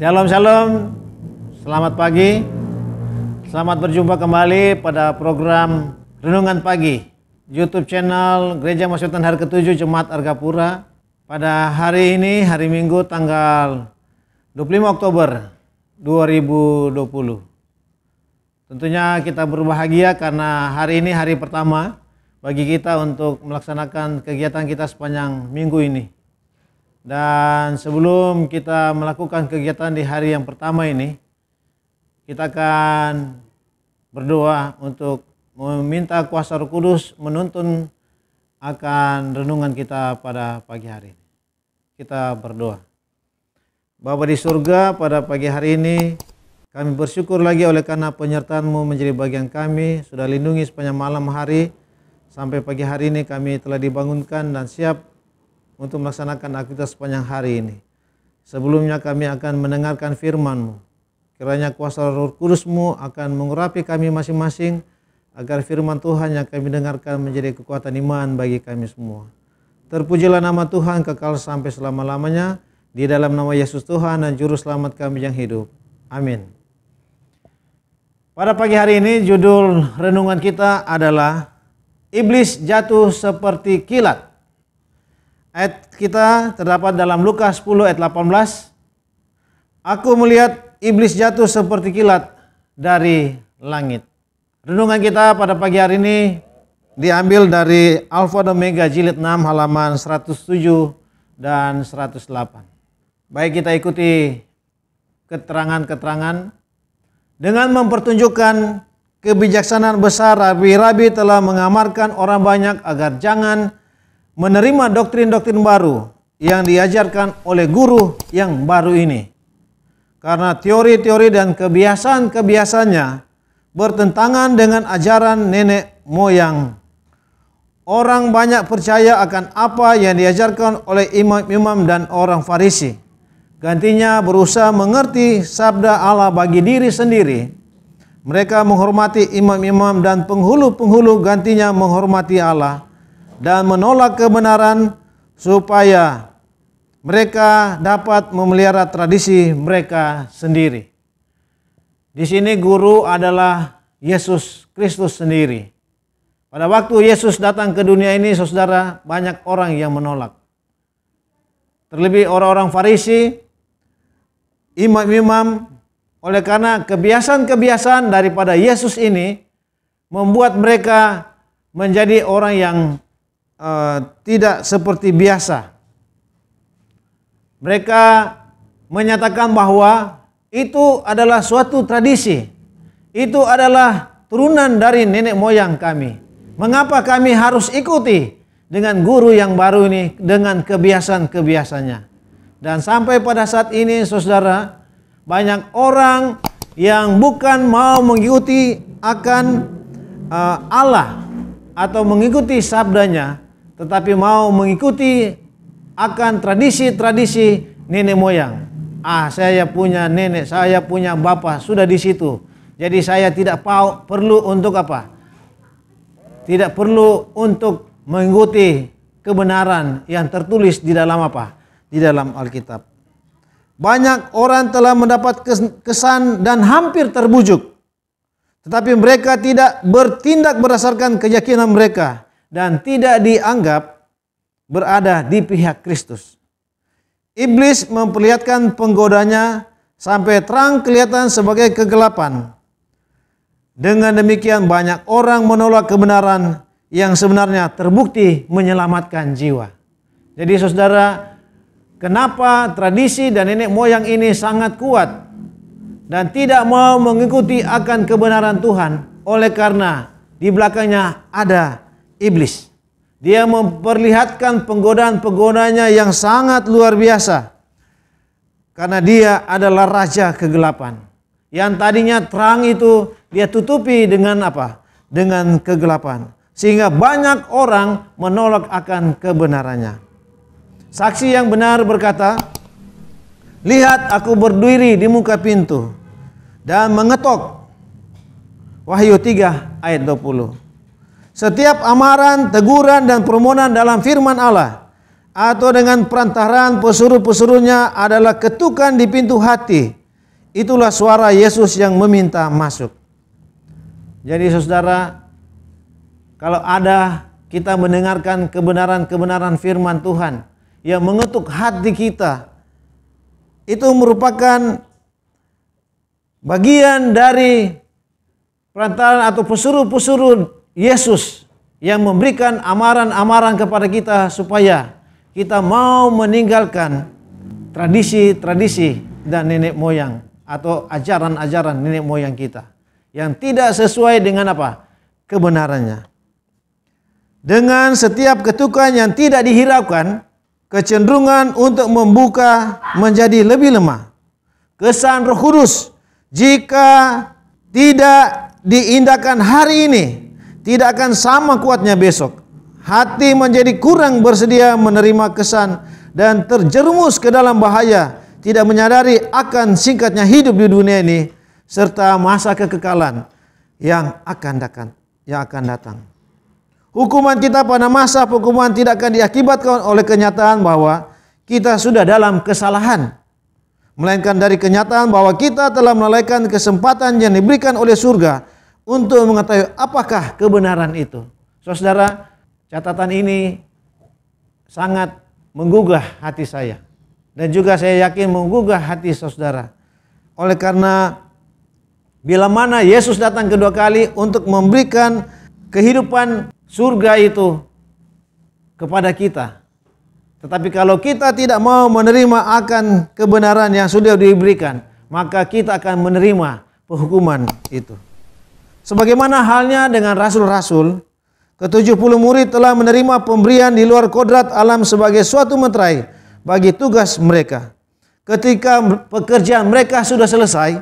Shalom shalom. Selamat pagi. Selamat berjumpa kembali pada program Renungan Pagi YouTube channel Gereja Masyutan Hari Ketujuh Jemaat Argapura. Pada hari ini hari Minggu tanggal 25 Oktober 2020. Tentunya kita berbahagia karena hari ini hari pertama bagi kita untuk melaksanakan kegiatan kita sepanjang minggu ini. Dan sebelum kita melakukan kegiatan di hari yang pertama ini, kita akan berdoa untuk meminta kuasa Roh Kudus menuntun akan renungan kita pada pagi hari ini. Kita berdoa. Bapa di surga pada pagi hari ini kami bersyukur lagi oleh karena penyertaanMu menjadi bagian kami, sudah lindungi sepanjang malam hari sampai pagi hari ini kami telah dibangunkan dan siap untuk melaksanakan aktivitas sepanjang hari ini. Sebelumnya kami akan mendengarkan firman-Mu. Kiranya kuasa roh kudus-Mu akan mengurapi kami masing-masing agar firman Tuhan yang kami dengarkan menjadi kekuatan iman bagi kami semua. Terpujilah nama Tuhan kekal sampai selama-lamanya di dalam nama Yesus Tuhan dan Juru Selamat kami yang hidup. Amin. Pada pagi hari ini judul renungan kita adalah Iblis jatuh seperti kilat. Ayat kita terdapat dalam Lukas 10 ayat 18. Aku melihat iblis jatuh seperti kilat dari langit. Renungan kita pada pagi hari ini diambil dari Alfa dan Omega jilid 6 halaman 107 dan 108. Baik kita ikuti keterangan-keterangan dengan mempertunjukkan kebijaksanaan besar rabi-rabi telah mengamarkan orang banyak agar jangan menerima doktrin-doktrin baru yang diajarkan oleh guru yang baru ini. Karena teori-teori dan kebiasaan-kebiasaannya bertentangan dengan ajaran nenek moyang. Orang banyak percaya akan apa yang diajarkan oleh imam-imam dan orang Farisi. Gantinya berusaha mengerti sabda Allah bagi diri sendiri. Mereka menghormati imam-imam dan penghulu-penghulu gantinya menghormati Allah dan menolak kebenaran supaya mereka dapat memelihara tradisi mereka sendiri. Di sini guru adalah Yesus Kristus sendiri. Pada waktu Yesus datang ke dunia ini, saudara, banyak orang yang menolak. Terlebih orang-orang Farisi, imam-imam, oleh karena kebiasaan-kebiasaan daripada Yesus ini membuat mereka menjadi orang yang uh, tidak seperti biasa. Mereka menyatakan bahwa itu adalah suatu tradisi. Itu adalah turunan dari nenek moyang kami. Mengapa kami harus ikuti dengan guru yang baru ini dengan kebiasaan-kebiasaannya? Dan sampai pada saat ini saudara, banyak orang yang bukan mau mengikuti akan uh, Allah atau mengikuti sabdanya tetapi mau mengikuti akan tradisi-tradisi nenek moyang. Ah, saya punya nenek, saya punya bapak sudah di situ. Jadi saya tidak perlu untuk apa? Tidak perlu untuk mengikuti kebenaran yang tertulis di dalam apa? Di dalam Alkitab. Banyak orang telah mendapat kesan dan hampir terbujuk. Tetapi mereka tidak bertindak berdasarkan keyakinan mereka dan tidak dianggap berada di pihak Kristus. Iblis memperlihatkan penggodanya sampai terang kelihatan sebagai kegelapan. Dengan demikian banyak orang menolak kebenaran yang sebenarnya terbukti menyelamatkan jiwa. Jadi saudara, kenapa tradisi dan nenek moyang ini sangat kuat dan tidak mau mengikuti akan kebenaran Tuhan oleh karena di belakangnya ada iblis. Dia memperlihatkan penggodaan-penggodaannya yang sangat luar biasa. Karena dia adalah raja kegelapan. Yang tadinya terang itu dia tutupi dengan apa? Dengan kegelapan. Sehingga banyak orang menolak akan kebenarannya. Saksi yang benar berkata, Lihat aku berdiri di muka pintu dan mengetok. Wahyu 3 ayat 20. Setiap amaran, teguran, dan permohonan dalam firman Allah atau dengan perantaraan pesuruh-pesuruhnya adalah ketukan di pintu hati. Itulah suara Yesus yang meminta masuk. Jadi saudara, kalau ada kita mendengarkan kebenaran-kebenaran firman Tuhan yang mengetuk hati kita, itu merupakan bagian dari perantaraan atau pesuruh-pesuruh Yesus yang memberikan amaran-amaran kepada kita supaya kita mau meninggalkan tradisi-tradisi dan nenek moyang atau ajaran-ajaran nenek moyang kita yang tidak sesuai dengan apa? kebenarannya. Dengan setiap ketukan yang tidak dihiraukan, kecenderungan untuk membuka menjadi lebih lemah. Kesan Roh Kudus jika tidak diindahkan hari ini tidak akan sama kuatnya besok. Hati menjadi kurang bersedia menerima kesan dan terjerumus ke dalam bahaya, tidak menyadari akan singkatnya hidup di dunia ini serta masa kekekalan yang akan datang, yang akan datang. Hukuman kita pada masa hukuman tidak akan diakibatkan oleh kenyataan bahwa kita sudah dalam kesalahan, melainkan dari kenyataan bahwa kita telah melalaikan kesempatan yang diberikan oleh surga untuk mengetahui apakah kebenaran itu. Saudara, catatan ini sangat menggugah hati saya. Dan juga saya yakin menggugah hati saudara. Oleh karena bila mana Yesus datang kedua kali untuk memberikan kehidupan surga itu kepada kita. Tetapi kalau kita tidak mau menerima akan kebenaran yang sudah diberikan, maka kita akan menerima penghukuman itu. Sebagaimana halnya dengan rasul-rasul, ketujuh puluh murid telah menerima pemberian di luar kodrat alam sebagai suatu meterai bagi tugas mereka. Ketika pekerjaan mereka sudah selesai,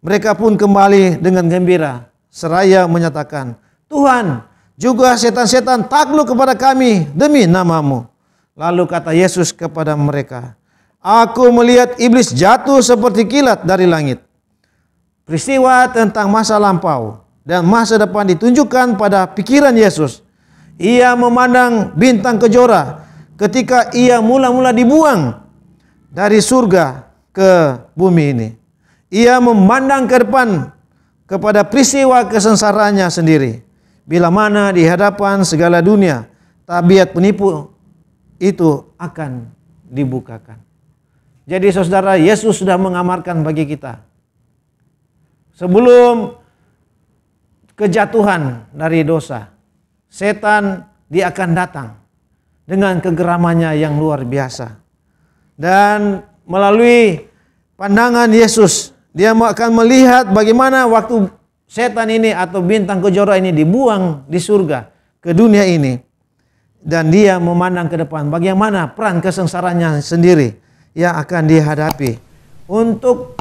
mereka pun kembali dengan gembira seraya menyatakan, "Tuhan, juga setan-setan takluk kepada kami demi namamu." Lalu kata Yesus kepada mereka, "Aku melihat iblis jatuh seperti kilat dari langit. Peristiwa tentang masa lampau dan masa depan ditunjukkan pada pikiran Yesus. Ia memandang bintang kejora ketika ia mula-mula dibuang dari surga ke bumi ini. Ia memandang ke depan kepada peristiwa kesengsaraannya sendiri. Bila mana di hadapan segala dunia, tabiat penipu itu akan dibukakan. Jadi saudara, Yesus sudah mengamarkan bagi kita sebelum kejatuhan dari dosa, setan dia akan datang dengan kegeramannya yang luar biasa. Dan melalui pandangan Yesus, dia akan melihat bagaimana waktu setan ini atau bintang kejora ini dibuang di surga ke dunia ini. Dan dia memandang ke depan bagaimana peran kesengsaranya sendiri yang akan dihadapi untuk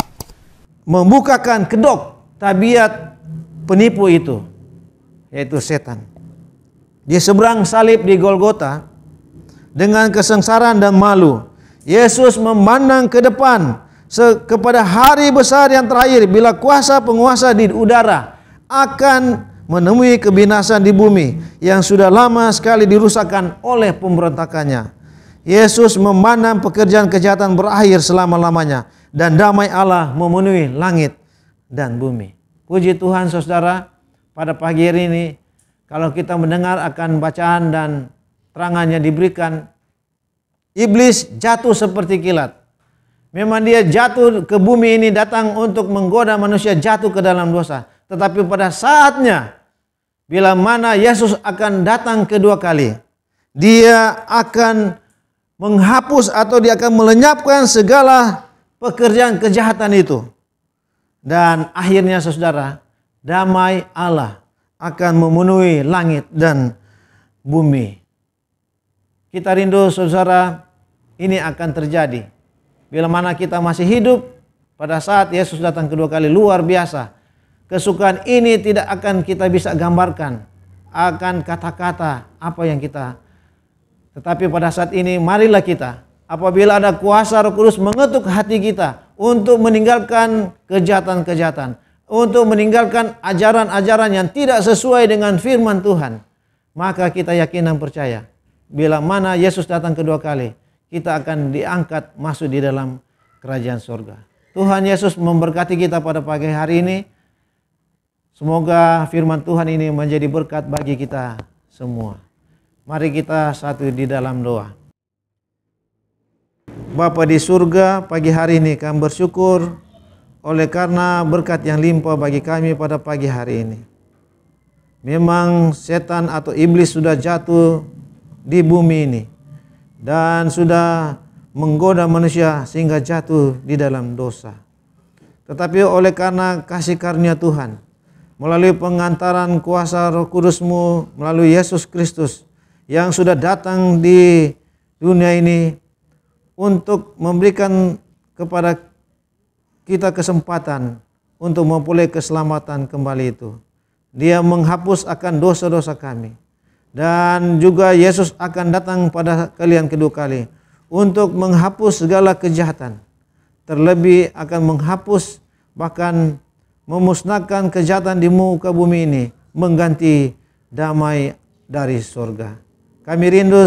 membukakan kedok tabiat penipu itu yaitu setan. Di seberang salib di Golgota dengan kesengsaraan dan malu, Yesus memandang ke depan kepada hari besar yang terakhir bila kuasa penguasa di udara akan menemui kebinasaan di bumi yang sudah lama sekali dirusakkan oleh pemberontakannya. Yesus memandang pekerjaan kejahatan berakhir selama-lamanya dan damai Allah memenuhi langit dan bumi. Puji Tuhan saudara, pada pagi hari ini kalau kita mendengar akan bacaan dan terangannya diberikan, iblis jatuh seperti kilat. Memang dia jatuh ke bumi ini datang untuk menggoda manusia jatuh ke dalam dosa. Tetapi pada saatnya, bila mana Yesus akan datang kedua kali, dia akan menghapus atau dia akan melenyapkan segala pekerjaan kejahatan itu. Dan akhirnya saudara, damai Allah akan memenuhi langit dan bumi. Kita rindu saudara, ini akan terjadi. Bila mana kita masih hidup, pada saat Yesus datang kedua kali luar biasa. Kesukaan ini tidak akan kita bisa gambarkan. Akan kata-kata apa yang kita. Tetapi pada saat ini marilah kita. Apabila ada kuasa roh kudus mengetuk hati kita untuk meninggalkan kejahatan-kejahatan, untuk meninggalkan ajaran-ajaran yang tidak sesuai dengan firman Tuhan, maka kita yakin dan percaya bila mana Yesus datang kedua kali, kita akan diangkat masuk di dalam kerajaan surga. Tuhan Yesus memberkati kita pada pagi hari ini. Semoga firman Tuhan ini menjadi berkat bagi kita semua. Mari kita satu di dalam doa. Bapa di surga, pagi hari ini kami bersyukur oleh karena berkat yang limpah bagi kami pada pagi hari ini. Memang setan atau iblis sudah jatuh di bumi ini dan sudah menggoda manusia sehingga jatuh di dalam dosa. Tetapi oleh karena kasih karunia Tuhan, melalui pengantaran kuasa roh kudusmu, melalui Yesus Kristus yang sudah datang di dunia ini, untuk memberikan kepada kita kesempatan untuk memperoleh keselamatan kembali itu. Dia menghapus akan dosa-dosa kami. Dan juga Yesus akan datang pada kalian kedua kali untuk menghapus segala kejahatan. Terlebih akan menghapus bahkan memusnahkan kejahatan di muka bumi ini mengganti damai dari surga. Kami rindu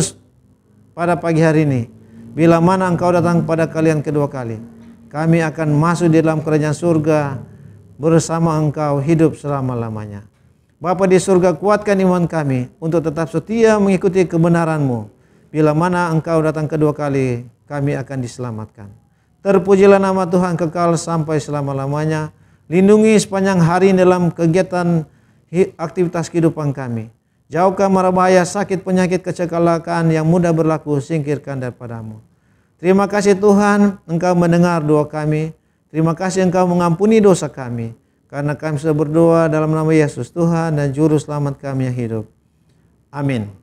pada pagi hari ini Bila mana engkau datang kepada kalian kedua kali, kami akan masuk di dalam kerajaan surga bersama engkau hidup selama-lamanya. Bapa di surga kuatkan iman kami untuk tetap setia mengikuti kebenaranmu. Bila mana engkau datang kedua kali, kami akan diselamatkan. Terpujilah nama Tuhan kekal sampai selama-lamanya. Lindungi sepanjang hari dalam kegiatan aktivitas kehidupan kami Jauhkan marabaya sakit, penyakit, kecelakaan yang mudah berlaku, singkirkan daripadamu. Terima kasih Tuhan, Engkau mendengar doa kami. Terima kasih Engkau mengampuni dosa kami. Karena kami sudah berdoa dalam nama Yesus Tuhan dan Juru Selamat kami yang hidup. Amin.